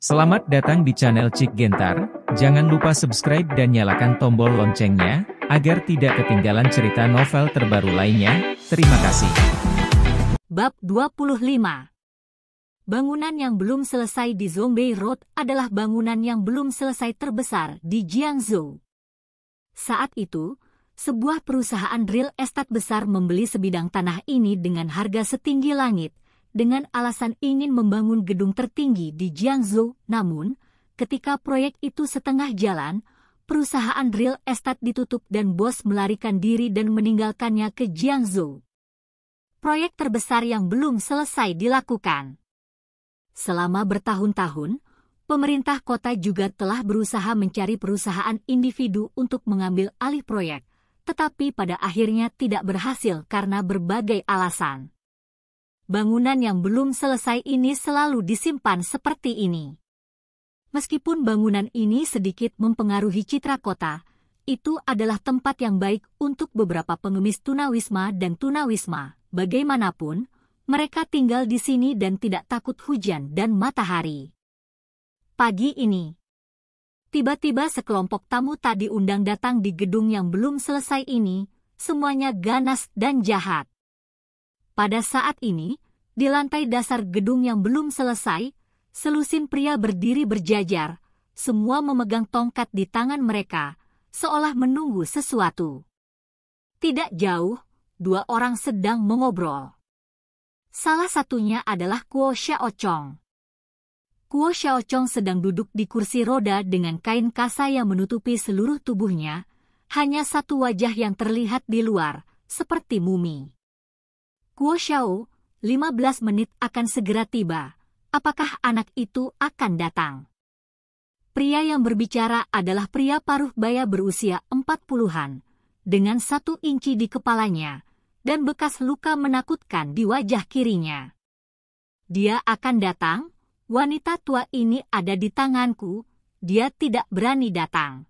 Selamat datang di channel Cik Gentar, jangan lupa subscribe dan nyalakan tombol loncengnya, agar tidak ketinggalan cerita novel terbaru lainnya, terima kasih. Bab 25 Bangunan yang belum selesai di Zongbei Road adalah bangunan yang belum selesai terbesar di Jiangzhou. Saat itu, sebuah perusahaan real estate besar membeli sebidang tanah ini dengan harga setinggi langit, dengan alasan ingin membangun gedung tertinggi di Jiangsu. Namun, ketika proyek itu setengah jalan, perusahaan real estate ditutup dan bos melarikan diri dan meninggalkannya ke Jiangsu. Proyek terbesar yang belum selesai dilakukan. Selama bertahun-tahun, pemerintah kota juga telah berusaha mencari perusahaan individu untuk mengambil alih proyek, tetapi pada akhirnya tidak berhasil karena berbagai alasan bangunan yang belum selesai ini selalu disimpan seperti ini. Meskipun bangunan ini sedikit mempengaruhi citra kota, itu adalah tempat yang baik untuk beberapa pengemis tunawisma dan tunawisma. Bagaimanapun, mereka tinggal di sini dan tidak takut hujan dan matahari. Pagi ini, tiba-tiba sekelompok tamu tak diundang datang di gedung yang belum selesai ini, semuanya ganas dan jahat. Pada saat ini, di lantai dasar gedung yang belum selesai, selusin pria berdiri berjajar, semua memegang tongkat di tangan mereka, seolah menunggu sesuatu. Tidak jauh, dua orang sedang mengobrol. Salah satunya adalah Kuo Xiaochong. Kuo Xiaochong sedang duduk di kursi roda dengan kain kasa yang menutupi seluruh tubuhnya, hanya satu wajah yang terlihat di luar, seperti mumi. Kuo Xiao, 15 menit akan segera tiba. Apakah anak itu akan datang? Pria yang berbicara adalah pria paruh baya berusia 40-an, dengan satu inci di kepalanya, dan bekas luka menakutkan di wajah kirinya. Dia akan datang, wanita tua ini ada di tanganku, dia tidak berani datang.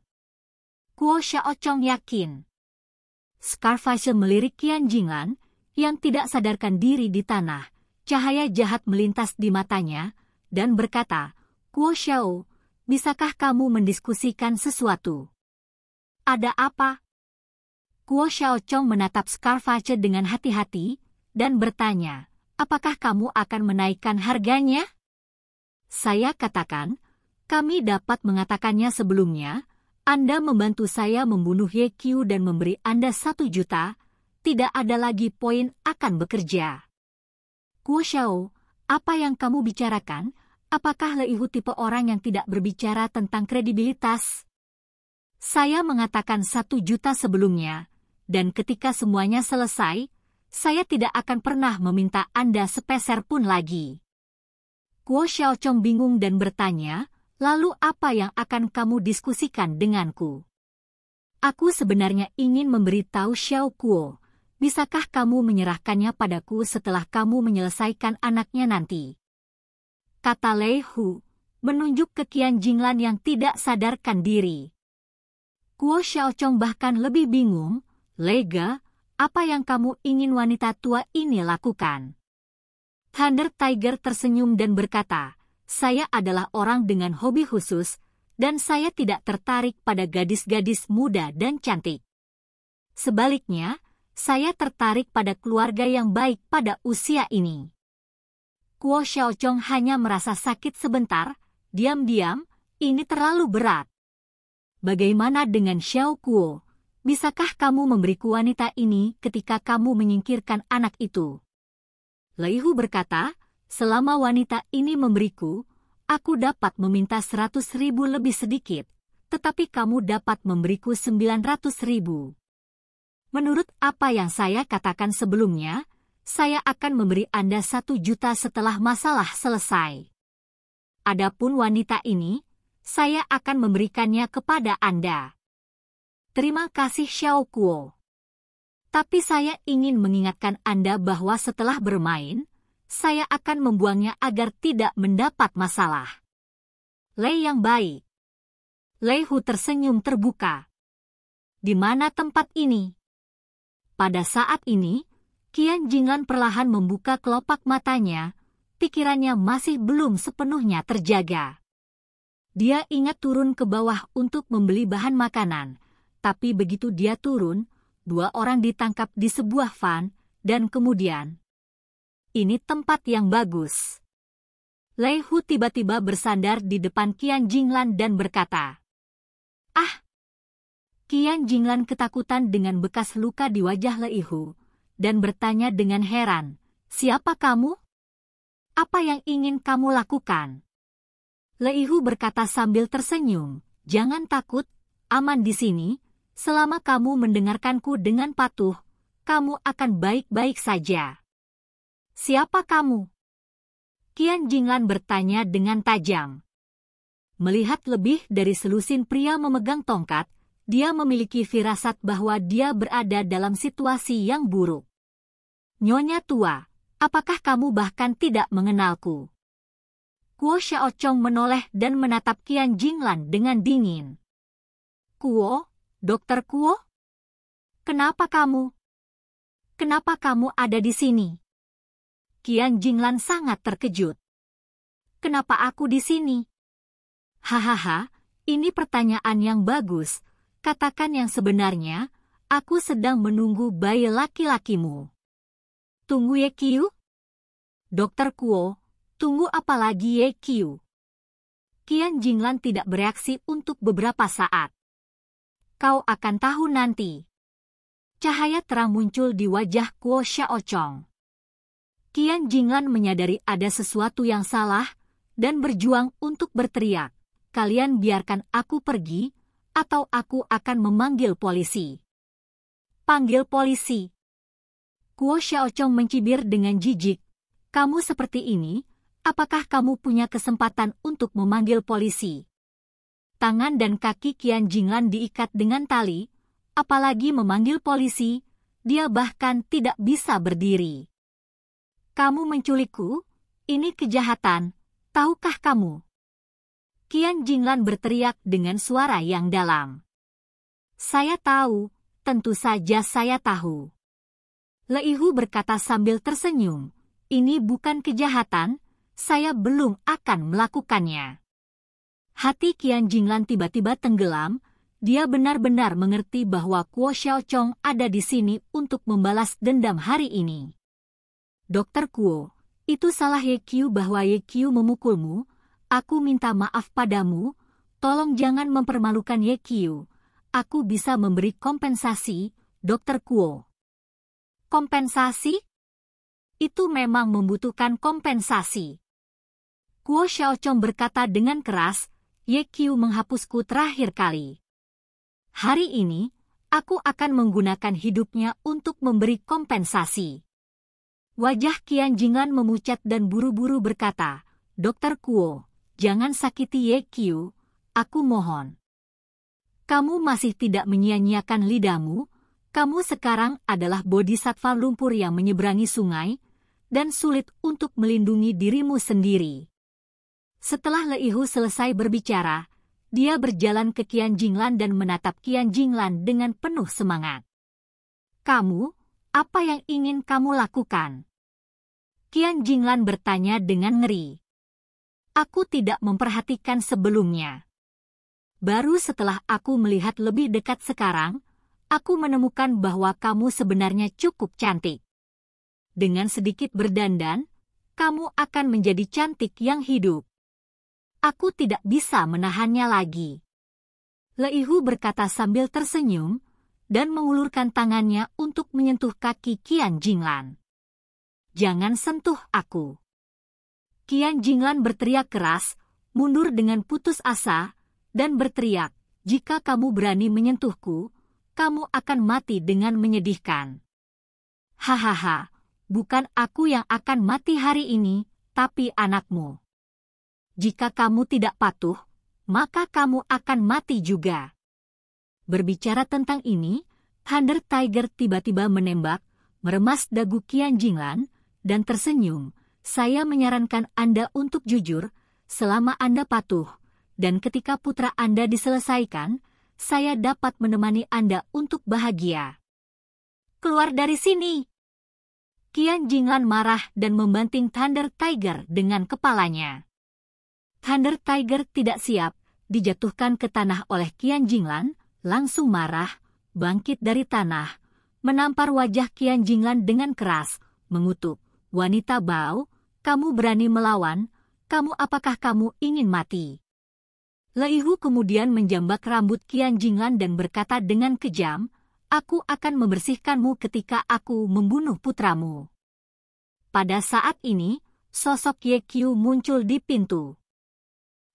Kuo Xiaochong yakin. Scarface melirik Qian Jingan, yang tidak sadarkan diri di tanah. Cahaya jahat melintas di matanya dan berkata, Kuo Xiao, bisakah kamu mendiskusikan sesuatu? Ada apa? Kuo Xiao Chong menatap Scarface dengan hati-hati dan bertanya, apakah kamu akan menaikkan harganya? Saya katakan, kami dapat mengatakannya sebelumnya, Anda membantu saya membunuh Ye Qiu dan memberi Anda satu juta, tidak ada lagi poin akan bekerja. Kuo Xiao, apa yang kamu bicarakan? Apakah Leihu tipe orang yang tidak berbicara tentang kredibilitas? Saya mengatakan satu juta sebelumnya, dan ketika semuanya selesai, saya tidak akan pernah meminta Anda sepeser pun lagi. Kuo Xiaochong bingung dan bertanya, lalu apa yang akan kamu diskusikan denganku? Aku sebenarnya ingin memberitahu Xiao Kuo, bisakah kamu menyerahkannya padaku setelah kamu menyelesaikan anaknya nanti? Kata Lei Hu, menunjuk ke Qian Jinglan yang tidak sadarkan diri. Kuo Xiaochong bahkan lebih bingung, Lega, apa yang kamu ingin wanita tua ini lakukan? Thunder Tiger tersenyum dan berkata, saya adalah orang dengan hobi khusus, dan saya tidak tertarik pada gadis-gadis muda dan cantik. Sebaliknya, saya tertarik pada keluarga yang baik pada usia ini. Kuo Xiaochong hanya merasa sakit sebentar, diam-diam, ini terlalu berat. Bagaimana dengan Xiao Kuo? Bisakah kamu memberiku wanita ini ketika kamu menyingkirkan anak itu? Leihu berkata, selama wanita ini memberiku, aku dapat meminta seratus ribu lebih sedikit, tetapi kamu dapat memberiku sembilan ratus ribu. Menurut apa yang saya katakan sebelumnya, saya akan memberi Anda satu juta setelah masalah selesai. Adapun wanita ini, saya akan memberikannya kepada Anda. Terima kasih Xiao Kuo. Tapi saya ingin mengingatkan Anda bahwa setelah bermain, saya akan membuangnya agar tidak mendapat masalah. Lei yang baik. Lei Hu tersenyum terbuka. Di mana tempat ini? Pada saat ini, Kian Jinglan perlahan membuka kelopak matanya, pikirannya masih belum sepenuhnya terjaga. Dia ingat turun ke bawah untuk membeli bahan makanan, tapi begitu dia turun, dua orang ditangkap di sebuah van, dan kemudian, ini tempat yang bagus. Lei Hu tiba-tiba bersandar di depan Kian Jinglan dan berkata, Ah, Kian Jinglan ketakutan dengan bekas luka di wajah Leihu, dan bertanya dengan heran, Siapa kamu? Apa yang ingin kamu lakukan? Leihu berkata sambil tersenyum, Jangan takut, aman di sini, selama kamu mendengarkanku dengan patuh, kamu akan baik-baik saja. Siapa kamu? Kian Jinglan bertanya dengan tajam. Melihat lebih dari selusin pria memegang tongkat, dia memiliki firasat bahwa dia berada dalam situasi yang buruk. Nyonya tua, apakah kamu bahkan tidak mengenalku? Kuo Xiaochong menoleh dan menatap Qian Jinglan dengan dingin. Kuo, dokter Kuo? Kenapa kamu? Kenapa kamu ada di sini? Qian Jinglan sangat terkejut. Kenapa aku di sini? Hahaha, ini pertanyaan yang bagus, Katakan yang sebenarnya, aku sedang menunggu bayi laki-lakimu. Tunggu Ye Kyu? Dokter Kuo, tunggu apa lagi Ye Kyu? Kian Jinglan tidak bereaksi untuk beberapa saat. Kau akan tahu nanti. Cahaya terang muncul di wajah Kuo Xiaochong. Kian Jinglan menyadari ada sesuatu yang salah dan berjuang untuk berteriak. Kalian biarkan aku pergi, atau aku akan memanggil polisi. Panggil polisi. Kuo Xiaochong mencibir dengan jijik. Kamu seperti ini, apakah kamu punya kesempatan untuk memanggil polisi? Tangan dan kaki kian Jinglan diikat dengan tali, apalagi memanggil polisi, dia bahkan tidak bisa berdiri. Kamu menculikku? Ini kejahatan, tahukah kamu? Kian Jinglan berteriak dengan suara yang dalam. Saya tahu, tentu saja saya tahu. Leihu berkata sambil tersenyum, ini bukan kejahatan, saya belum akan melakukannya. Hati Kian Jinglan tiba-tiba tenggelam, dia benar-benar mengerti bahwa Kuo Xiaochong ada di sini untuk membalas dendam hari ini. Dokter Kuo, itu salah Ye bahwa Ye memukulmu, Aku minta maaf padamu, tolong jangan mempermalukan Ye Yekyu. Aku bisa memberi kompensasi, Dokter Kuo. Kompensasi? Itu memang membutuhkan kompensasi. Kuo Xiaochong berkata dengan keras, Ye Yekyu menghapusku terakhir kali. Hari ini, aku akan menggunakan hidupnya untuk memberi kompensasi. Wajah Kian Jingan memucat dan buru-buru berkata, Dokter Kuo, Jangan sakiti Ye Kiu, aku mohon. Kamu masih tidak menyia-nyiakan lidahmu, kamu sekarang adalah bodhisattva lumpur yang menyeberangi sungai, dan sulit untuk melindungi dirimu sendiri. Setelah Leihu selesai berbicara, dia berjalan ke Kian Jinglan dan menatap Kian Jinglan dengan penuh semangat. Kamu, apa yang ingin kamu lakukan? Kian Jinglan bertanya dengan ngeri. Aku tidak memperhatikan sebelumnya. Baru setelah aku melihat lebih dekat sekarang, aku menemukan bahwa kamu sebenarnya cukup cantik. Dengan sedikit berdandan, kamu akan menjadi cantik yang hidup. Aku tidak bisa menahannya lagi. Leihu berkata sambil tersenyum dan mengulurkan tangannya untuk menyentuh kaki Kian Jinglan. Jangan sentuh aku. Kian Jinglan berteriak keras, mundur dengan putus asa, dan berteriak, jika kamu berani menyentuhku, kamu akan mati dengan menyedihkan. Hahaha, bukan aku yang akan mati hari ini, tapi anakmu. Jika kamu tidak patuh, maka kamu akan mati juga. Berbicara tentang ini, Thunder Tiger tiba-tiba menembak, meremas dagu Kian Jinglan, dan tersenyum, saya menyarankan Anda untuk jujur selama Anda patuh, dan ketika putra Anda diselesaikan, saya dapat menemani Anda untuk bahagia. Keluar dari sini! Kian Jinglan marah dan membanting Thunder Tiger dengan kepalanya. Thunder Tiger tidak siap, dijatuhkan ke tanah oleh Kian Jinglan, langsung marah, bangkit dari tanah, menampar wajah Kian Jinglan dengan keras, mengutuk, wanita bau, kamu berani melawan, kamu apakah kamu ingin mati? Leihu kemudian menjambak rambut Kian Jinglan dan berkata dengan kejam, Aku akan membersihkanmu ketika aku membunuh putramu. Pada saat ini, sosok Ye Qiu muncul di pintu.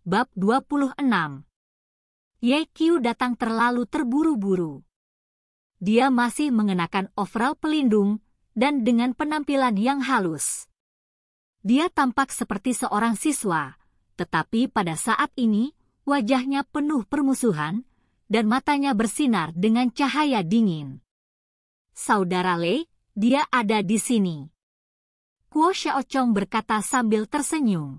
Bab 26 Ye Qiu datang terlalu terburu-buru. Dia masih mengenakan overall pelindung dan dengan penampilan yang halus. Dia tampak seperti seorang siswa, tetapi pada saat ini wajahnya penuh permusuhan dan matanya bersinar dengan cahaya dingin. Saudara Le, dia ada di sini. Kuo Xiaochong berkata sambil tersenyum.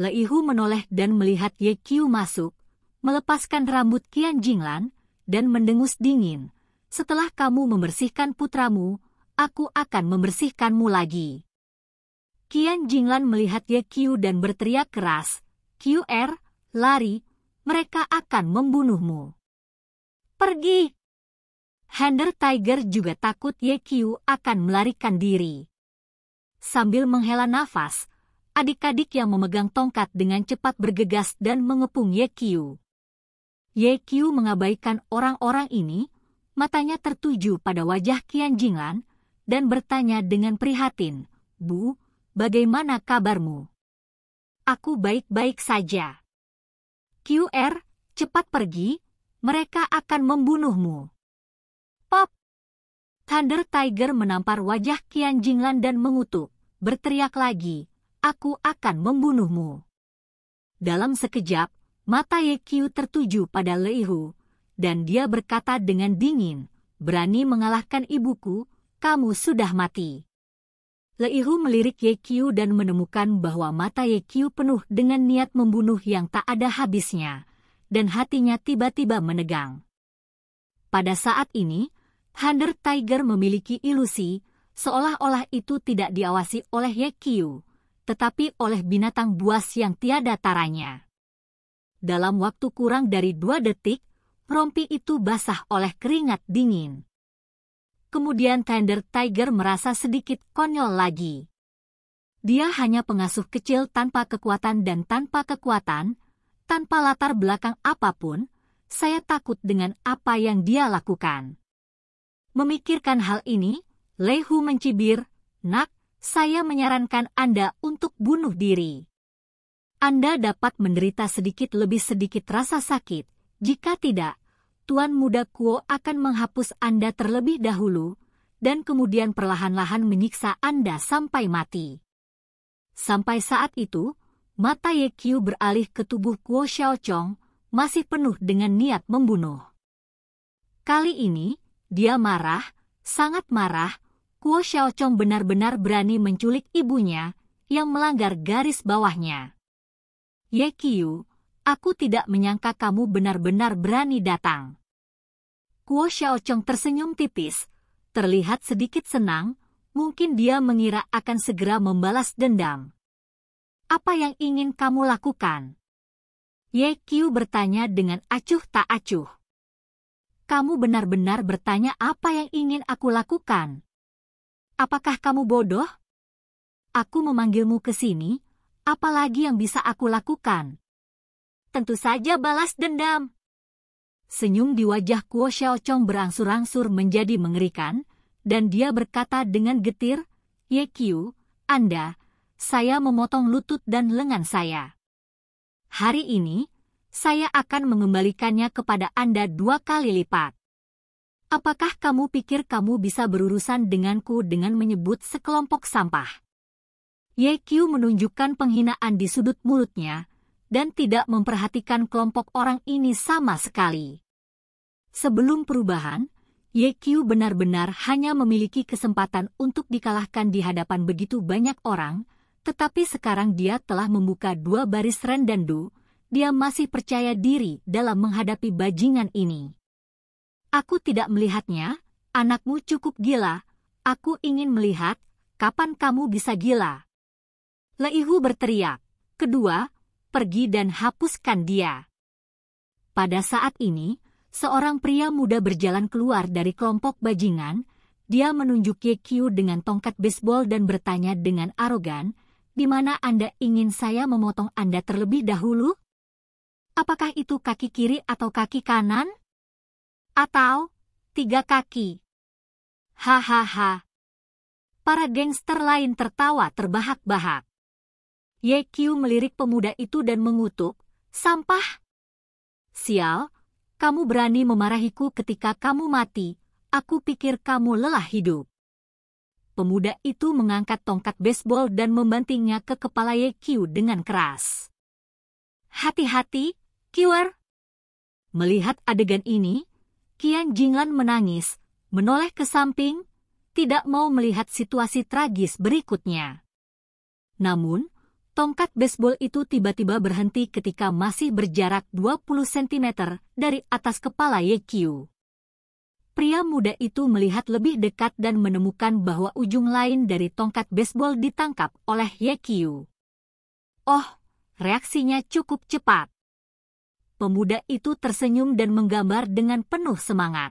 Leihu menoleh dan melihat Ye Qiu masuk, melepaskan rambut Qian Jinglan, dan mendengus dingin. Setelah kamu membersihkan putramu, aku akan membersihkanmu lagi. Kian Jinglan melihat Ye Qiu dan berteriak keras, Er, lari, mereka akan membunuhmu. Pergi! Hander Tiger juga takut Ye Qiu akan melarikan diri. Sambil menghela nafas, adik-adik yang memegang tongkat dengan cepat bergegas dan mengepung Ye Qiu. Ye Qiu mengabaikan orang-orang ini, matanya tertuju pada wajah Kian Jinglan, dan bertanya dengan prihatin, Bu, bagaimana kabarmu? Aku baik-baik saja. QR, cepat pergi, mereka akan membunuhmu. Pop! Thunder Tiger menampar wajah Qian Jinglan dan mengutuk, berteriak lagi, aku akan membunuhmu. Dalam sekejap, mata Ye Qiu tertuju pada Leihu, dan dia berkata dengan dingin, berani mengalahkan ibuku, kamu sudah mati. Leihu melirik Ye Qiu dan menemukan bahwa mata Ye Qiu penuh dengan niat membunuh yang tak ada habisnya, dan hatinya tiba-tiba menegang. Pada saat ini, Hunter Tiger memiliki ilusi, seolah-olah itu tidak diawasi oleh Ye Qiu, tetapi oleh binatang buas yang tiada taranya. Dalam waktu kurang dari dua detik, rompi itu basah oleh keringat dingin. Kemudian Tender Tiger merasa sedikit konyol lagi. Dia hanya pengasuh kecil tanpa kekuatan dan tanpa kekuatan, tanpa latar belakang apapun, saya takut dengan apa yang dia lakukan. Memikirkan hal ini, Lehu mencibir, Nak, saya menyarankan Anda untuk bunuh diri. Anda dapat menderita sedikit lebih sedikit rasa sakit, jika tidak, Tuan Muda Kuo akan menghapus Anda terlebih dahulu, dan kemudian perlahan-lahan menyiksa Anda sampai mati. Sampai saat itu, mata Ye Qiu beralih ke tubuh Kuo Xiaochong, masih penuh dengan niat membunuh. Kali ini, dia marah, sangat marah, Kuo Xiaochong benar-benar berani menculik ibunya, yang melanggar garis bawahnya. Ye Qiu, Aku tidak menyangka kamu benar-benar berani datang. Kuo Xiaocong tersenyum tipis, terlihat sedikit senang, mungkin dia mengira akan segera membalas dendam. Apa yang ingin kamu lakukan? Ye Qiu bertanya dengan acuh tak acuh. Kamu benar-benar bertanya apa yang ingin aku lakukan. Apakah kamu bodoh? Aku memanggilmu ke sini, apalagi yang bisa aku lakukan? tentu saja balas dendam. Senyum di wajah Kuo Xiaochong berangsur-angsur menjadi mengerikan, dan dia berkata dengan getir, Ye Qiu, Anda, saya memotong lutut dan lengan saya. Hari ini, saya akan mengembalikannya kepada Anda dua kali lipat. Apakah kamu pikir kamu bisa berurusan denganku dengan menyebut sekelompok sampah? Ye Qiu menunjukkan penghinaan di sudut mulutnya, dan tidak memperhatikan kelompok orang ini sama sekali. Sebelum perubahan, Ye YQ benar-benar hanya memiliki kesempatan untuk dikalahkan di hadapan begitu banyak orang, tetapi sekarang dia telah membuka dua baris du, dia masih percaya diri dalam menghadapi bajingan ini. Aku tidak melihatnya, anakmu cukup gila, aku ingin melihat kapan kamu bisa gila. Leihu berteriak. Kedua, pergi dan hapuskan dia. Pada saat ini, seorang pria muda berjalan keluar dari kelompok bajingan. Dia menunjuk Q dengan tongkat baseball dan bertanya dengan arogan, di mana Anda ingin saya memotong Anda terlebih dahulu? Apakah itu kaki kiri atau kaki kanan? Atau tiga kaki? Hahaha. Para gangster lain tertawa terbahak-bahak. Ye Qiu melirik pemuda itu dan mengutuk, Sampah! Sial, kamu berani memarahiku ketika kamu mati, aku pikir kamu lelah hidup. Pemuda itu mengangkat tongkat baseball dan membantingnya ke kepala Ye Qiu dengan keras. Hati-hati, Kiwer! Melihat adegan ini, Qian Jinglan menangis, menoleh ke samping, tidak mau melihat situasi tragis berikutnya. Namun, Tongkat baseball itu tiba-tiba berhenti ketika masih berjarak 20 cm dari atas kepala Yekyu. Pria muda itu melihat lebih dekat dan menemukan bahwa ujung lain dari tongkat baseball ditangkap oleh Yekyu. Oh, reaksinya cukup cepat. Pemuda itu tersenyum dan menggambar dengan penuh semangat.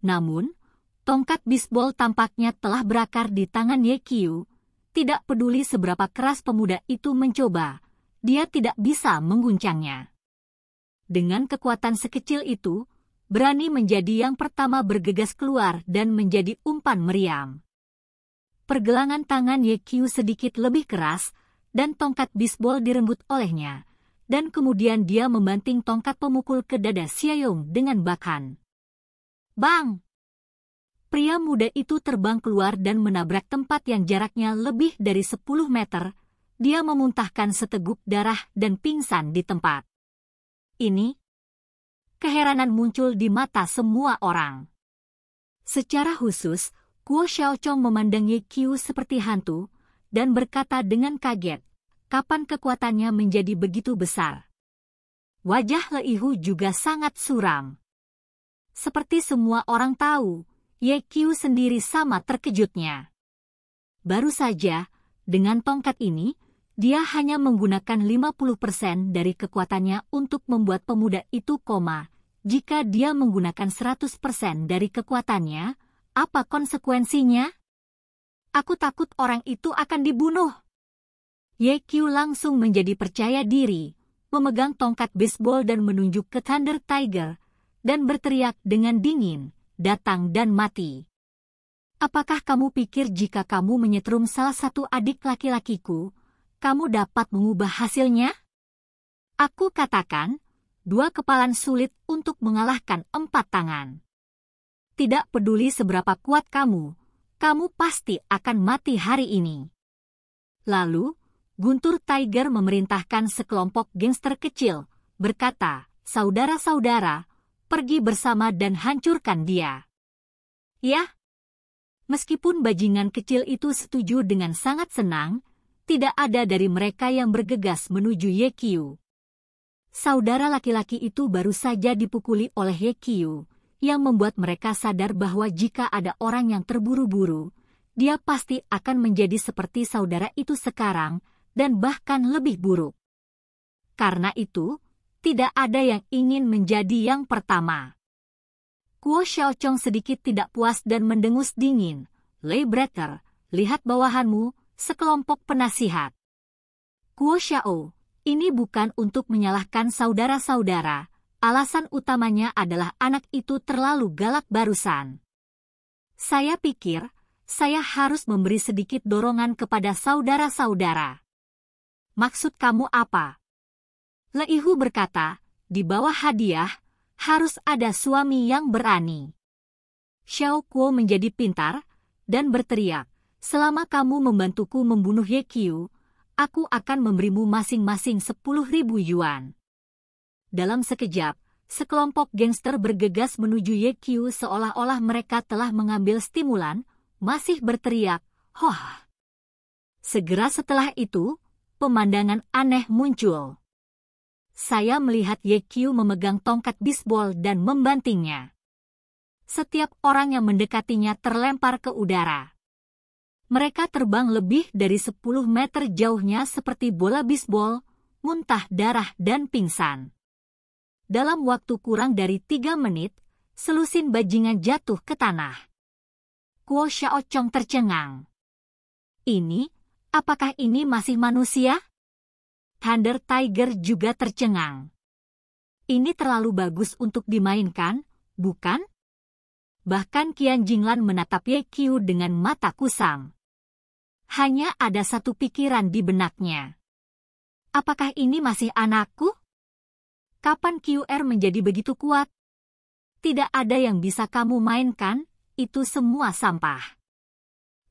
Namun, tongkat baseball tampaknya telah berakar di tangan Yekyu, tidak peduli seberapa keras pemuda itu mencoba, dia tidak bisa mengguncangnya. Dengan kekuatan sekecil itu, berani menjadi yang pertama bergegas keluar dan menjadi umpan meriam. Pergelangan tangan Ye Kyu sedikit lebih keras, dan tongkat bisbol direnggut olehnya, dan kemudian dia membanting tongkat pemukul ke dada Xiaoyong dengan bakan. Bang! pria muda itu terbang keluar dan menabrak tempat yang jaraknya lebih dari 10 meter. Dia memuntahkan seteguk darah dan pingsan di tempat. Ini keheranan muncul di mata semua orang. Secara khusus, Kuo Xiaochong memandangi Qiu seperti hantu dan berkata dengan kaget, kapan kekuatannya menjadi begitu besar. Wajah Leihu juga sangat suram. Seperti semua orang tahu, Ye Qiu sendiri sama terkejutnya. Baru saja, dengan tongkat ini, dia hanya menggunakan 50% dari kekuatannya untuk membuat pemuda itu koma. Jika dia menggunakan 100% dari kekuatannya, apa konsekuensinya? Aku takut orang itu akan dibunuh. Ye Qiu langsung menjadi percaya diri, memegang tongkat baseball dan menunjuk ke Thunder Tiger, dan berteriak dengan dingin, datang dan mati. Apakah kamu pikir jika kamu menyetrum salah satu adik laki-lakiku, kamu dapat mengubah hasilnya? Aku katakan, dua kepalan sulit untuk mengalahkan empat tangan. Tidak peduli seberapa kuat kamu, kamu pasti akan mati hari ini. Lalu, Guntur Tiger memerintahkan sekelompok gangster kecil, berkata, Saudara-saudara, pergi bersama dan hancurkan dia. Ya, meskipun bajingan kecil itu setuju dengan sangat senang, tidak ada dari mereka yang bergegas menuju Yekiu. Saudara laki-laki itu baru saja dipukuli oleh Yekiu, yang membuat mereka sadar bahwa jika ada orang yang terburu-buru, dia pasti akan menjadi seperti saudara itu sekarang, dan bahkan lebih buruk. Karena itu, tidak ada yang ingin menjadi yang pertama. Kuo Xiaochong sedikit tidak puas dan mendengus dingin. Lei Brecker, lihat bawahanmu, sekelompok penasihat. Kuo Xiao, ini bukan untuk menyalahkan saudara-saudara, alasan utamanya adalah anak itu terlalu galak barusan. Saya pikir, saya harus memberi sedikit dorongan kepada saudara-saudara. Maksud kamu apa? Leihu berkata, di bawah hadiah, harus ada suami yang berani. Xiao Kuo menjadi pintar dan berteriak, selama kamu membantuku membunuh Ye Qiu, aku akan memberimu masing-masing sepuluh ribu yuan. Dalam sekejap, sekelompok gangster bergegas menuju Ye Qiu seolah-olah mereka telah mengambil stimulan, masih berteriak, Hoah! Segera setelah itu, pemandangan aneh muncul saya melihat Ye Qiu memegang tongkat bisbol dan membantingnya. Setiap orang yang mendekatinya terlempar ke udara. Mereka terbang lebih dari 10 meter jauhnya seperti bola bisbol, muntah darah dan pingsan. Dalam waktu kurang dari tiga menit, selusin bajingan jatuh ke tanah. Kuo Xiaocong tercengang. Ini, apakah ini masih manusia? Thunder Tiger juga tercengang. Ini terlalu bagus untuk dimainkan, bukan? Bahkan Qian Jinglan menatap Ye Qiu dengan mata kusam. Hanya ada satu pikiran di benaknya. Apakah ini masih anakku? Kapan QR er menjadi begitu kuat? Tidak ada yang bisa kamu mainkan, itu semua sampah.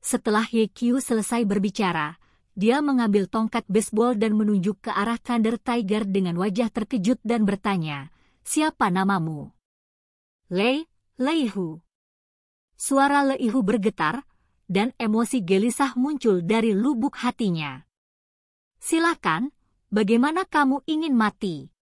Setelah Ye Qiu selesai berbicara, dia mengambil tongkat baseball dan menunjuk ke arah Thunder Tiger dengan wajah terkejut dan bertanya, Siapa namamu? Lei, Leihu. Suara Leihu bergetar, dan emosi gelisah muncul dari lubuk hatinya. Silakan, bagaimana kamu ingin mati?